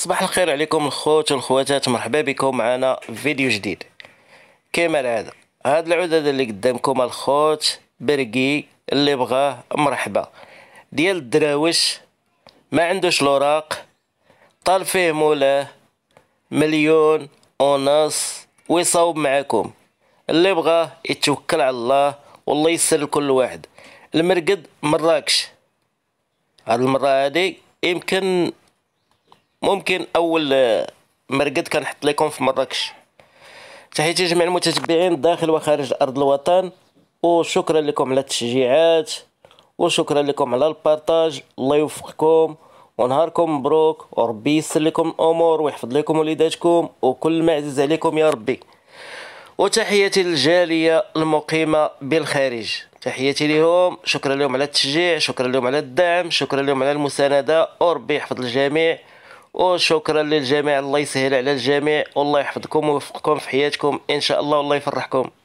صباح الخير عليكم الخوت والخواتات مرحبا بكم معنا فيديو جديد كما العاده هاد العدد اللي قدامكم الخوت برقي اللي بغاه مرحبا ديال الدراوش ما عندوش لوراق طال فيه مولاه مليون ونص ويصوب معاكم اللي بغاه يتوكل على الله والله يسر لكل واحد المرقد مراكش هاد المرة هادي يمكن ممكن اول آه، مرقد كنحط لكم في مراكش تحياتي جميع المتتبعين داخل وخارج ارض الوطن وشكرا لكم على التشجيعات وشكرا لكم على البارطاج الله يوفقكم ونهاركم مبروك وربي يسر لكم الامور ويحفظ لكم وليداتكم وكل ما عزيز عليكم يا ربي وتحياتي للجاليه المقيمه بالخارج تحياتي لهم شكرا لهم على التشجيع شكرا لهم على الدعم شكرا لهم على المسانده وربي يحفظ الجميع وشكرا للجميع الله يسهل على الجميع والله يحفظكم ويوفقكم في حياتكم ان شاء الله والله يفرحكم